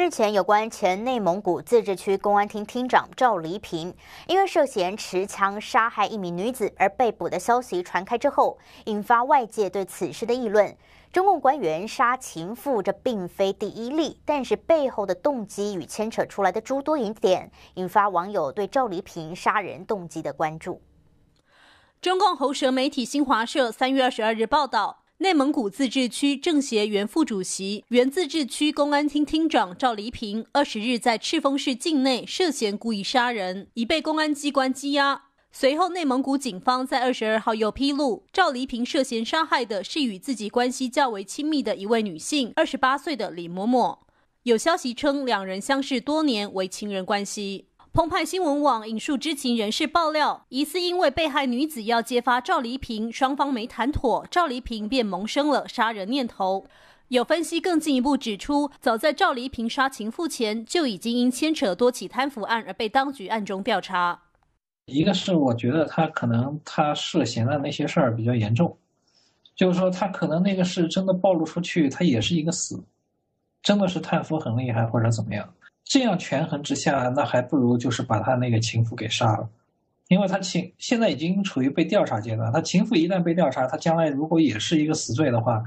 日前，有关前内蒙古自治区公安厅厅长赵黎平因为涉嫌持枪杀害一名女子而被捕的消息传开之后，引发外界对此事的议论。中共官员杀情妇，这并非第一例，但是背后的动机与牵扯出来的诸多疑点，引发网友对赵黎平杀人动机的关注。中共喉舌媒体新华社三月二十二日报道。内蒙古自治区政协原副主席、原自治区公安厅厅长赵黎平二十日在赤峰市境内涉嫌故意杀人，已被公安机关羁押。随后，内蒙古警方在二十二号又披露，赵黎平涉嫌杀害的是与自己关系较为亲密的一位女性，二十八岁的李某某。有消息称，两人相识多年，为情人关系。澎湃新闻网引述知情人士爆料，疑似因为被害女子要揭发赵黎平，双方没谈妥，赵黎平便萌生了杀人念头。有分析更进一步指出，早在赵黎平杀情妇前，就已经因牵扯多起贪腐案而被当局暗中调查。一个是我觉得他可能他涉嫌的那些事儿比较严重，就是说他可能那个事真的暴露出去，他也是一个死，真的是贪腐很厉害或者怎么样。这样权衡之下，那还不如就是把他那个情妇给杀了，因为他情现在已经处于被调查阶段，他情妇一旦被调查，他将来如果也是一个死罪的话，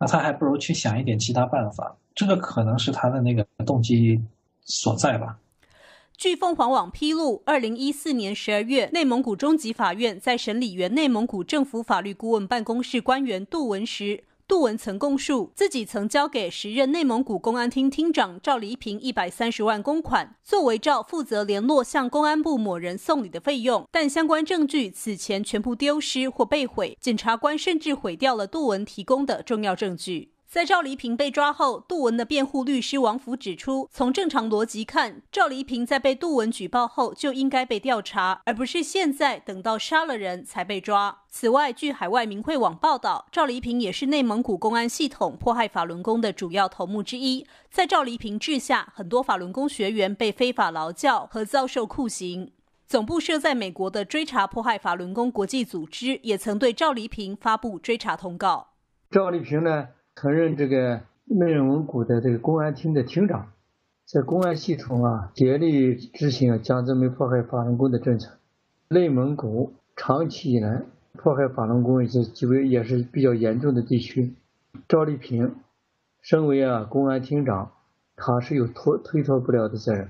那他还不如去想一点其他办法，这个可能是他的那个动机所在吧。据凤凰网披露，二零一四年十二月，内蒙古中级法院在审理原内蒙古政府法律顾问办公室官员杜文时。杜文曾供述，自己曾交给时任内蒙古公安厅厅长赵黎平一百三十万公款，作为赵负责联络向公安部某人送礼的费用。但相关证据此前全部丢失或被毁，检察官甚至毁掉了杜文提供的重要证据。在赵黎平被抓后，杜文的辩护律师王福指出，从正常逻辑看，赵黎平在被杜文举报后就应该被调查，而不是现在等到杀了人才被抓。此外，据海外民汇网报道，赵黎平也是内蒙古公安系统迫害法轮功的主要头目之一。在赵黎平治下，很多法轮功学员被非法劳教和遭受酷刑。总部设在美国的追查迫害法轮功国际组织也曾对赵黎平发布追查通告。赵黎平呢？曾任这个内蒙古的这个公安厅的厅长，在公安系统啊，竭力执行江泽民迫害法轮功的政策。内蒙古长期以来迫害法轮功也是极为也是比较严重的地区。赵丽萍身为啊公安厅长，他是有脱推脱不了的责任。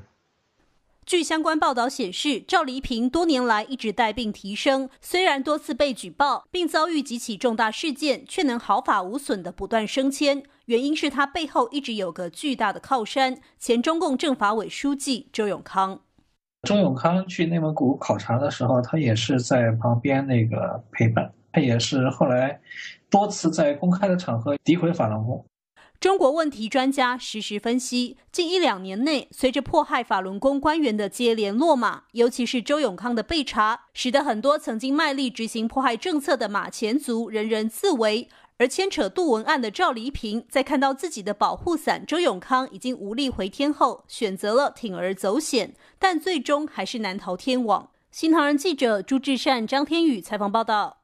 据相关报道显示，赵黎平多年来一直带病提升，虽然多次被举报，并遭遇几起重大事件，却能毫发无损的不断升迁。原因是他背后一直有个巨大的靠山——前中共政法委书记周永康。周永康去内蒙古考察的时候，他也是在旁边那个陪伴。他也是后来多次在公开的场合诋毁法轮功。中国问题专家实时分析：近一两年内，随着迫害法轮功官员的接连落马，尤其是周永康的被查，使得很多曾经卖力执行迫害政策的马前卒人人自危。而牵扯杜文案的赵黎平，在看到自己的保护伞周永康已经无力回天后，选择了铤而走险，但最终还是难逃天网。新唐人记者朱志善、张天宇采访报道。